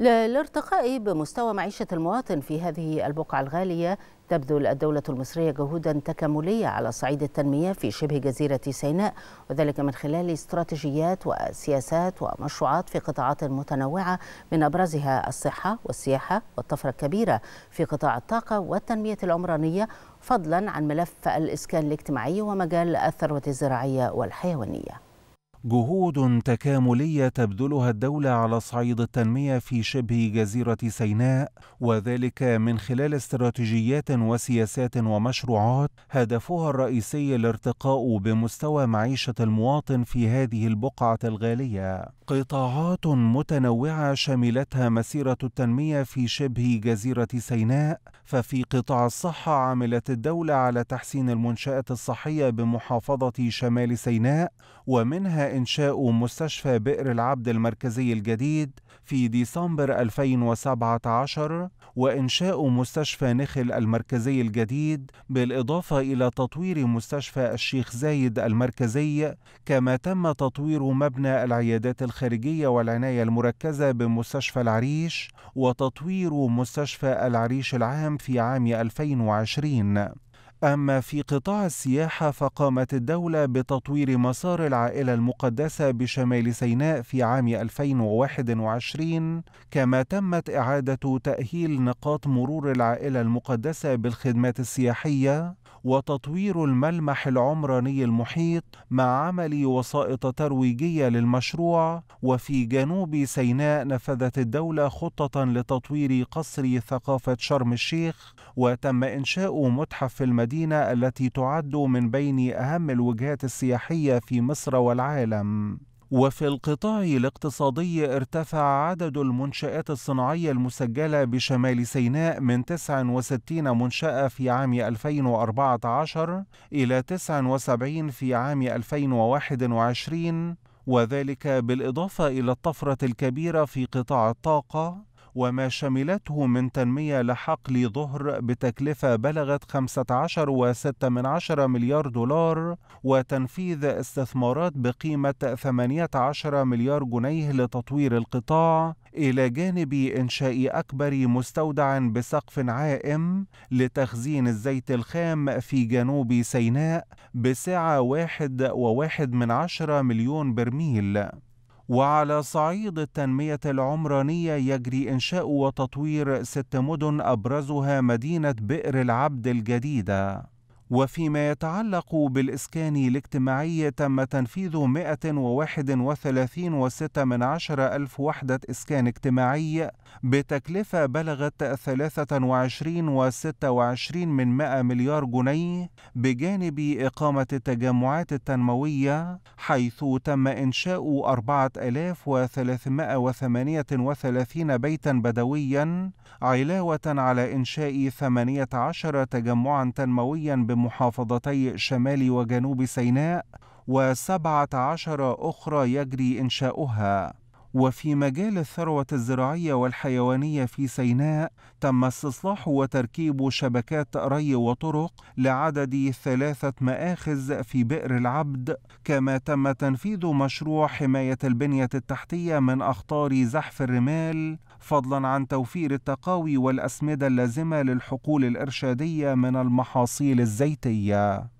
للارتقاء بمستوى معيشة المواطن في هذه البقعة الغالية تبذل الدولة المصرية جهودا تكاملية على صعيد التنمية في شبه جزيرة سيناء وذلك من خلال استراتيجيات وسياسات ومشروعات في قطاعات متنوعة من أبرزها الصحة والسياحة والطفرة الكبيرة في قطاع الطاقة والتنمية العمرانية فضلا عن ملف الإسكان الاجتماعي ومجال الثروة الزراعية والحيوانية جهود تكاملية تبذلها الدولة على صعيد التنمية في شبه جزيرة سيناء وذلك من خلال استراتيجيات وسياسات ومشروعات هدفها الرئيسي الارتقاء بمستوى معيشة المواطن في هذه البقعة الغالية. قطاعات متنوعة شملتها مسيرة التنمية في شبه جزيرة سيناء، ففي قطاع الصحة عملت الدولة على تحسين المنشآت الصحية بمحافظة شمال سيناء ومنها إنشاء مستشفى بئر العبد المركزي الجديد في ديسمبر 2017 وإنشاء مستشفى نخل المركزي الجديد بالإضافة إلى تطوير مستشفى الشيخ زايد المركزي كما تم تطوير مبنى العيادات الخارجية والعناية المركزة بمستشفى العريش وتطوير مستشفى العريش العام في عام 2020 أما في قطاع السياحة فقامت الدولة بتطوير مسار العائلة المقدسة بشمال سيناء في عام 2021 كما تمت إعادة تأهيل نقاط مرور العائلة المقدسة بالخدمات السياحية وتطوير الملمح العمراني المحيط مع عمل وسائط ترويجية للمشروع وفي جنوب سيناء نفذت الدولة خطة لتطوير قصر ثقافة شرم الشيخ وتم إنشاء متحف في المدينة التي تعد من بين أهم الوجهات السياحية في مصر والعالم وفي القطاع الاقتصادي ارتفع عدد المنشآت الصناعية المسجلة بشمال سيناء من 69 منشأة في عام 2014 إلى 79 في عام 2021 وذلك بالإضافة إلى الطفرة الكبيرة في قطاع الطاقة وما شملته من تنمية لحقل ظهر بتكلفة بلغت 15.6 مليار دولار وتنفيذ استثمارات بقيمة 18 مليار جنيه لتطوير القطاع إلى جانب إنشاء أكبر مستودع بسقف عائم لتخزين الزيت الخام في جنوب سيناء بسعة واحد وواحد من عشرة مليون برميل وعلى صعيد التنمية العمرانية يجري إنشاء وتطوير ست مدن أبرزها مدينة بئر العبد الجديدة وفيما يتعلق بالإسكان الاجتماعي تم تنفيذ 131 من عشر ألف وحدة إسكان اجتماعي بتكلفة بلغت 23 من 100 مليار جنيه بجانب إقامة التجمعات التنموية حيث تم إنشاء 4338 بيتا بدويا علاوة على إنشاء 18 تجمعا تنمويا بم محافظتي شمال وجنوب سيناء وسبعة عشر أخرى يجري إنشاؤها وفي مجال الثروة الزراعية والحيوانية في سيناء تم استصلاح وتركيب شبكات ري وطرق لعدد ثلاثة مآخذ في بئر العبد كما تم تنفيذ مشروع حماية البنية التحتية من أخطار زحف الرمال فضلا عن توفير التقاوي والأسمدة اللازمة للحقول الإرشادية من المحاصيل الزيتية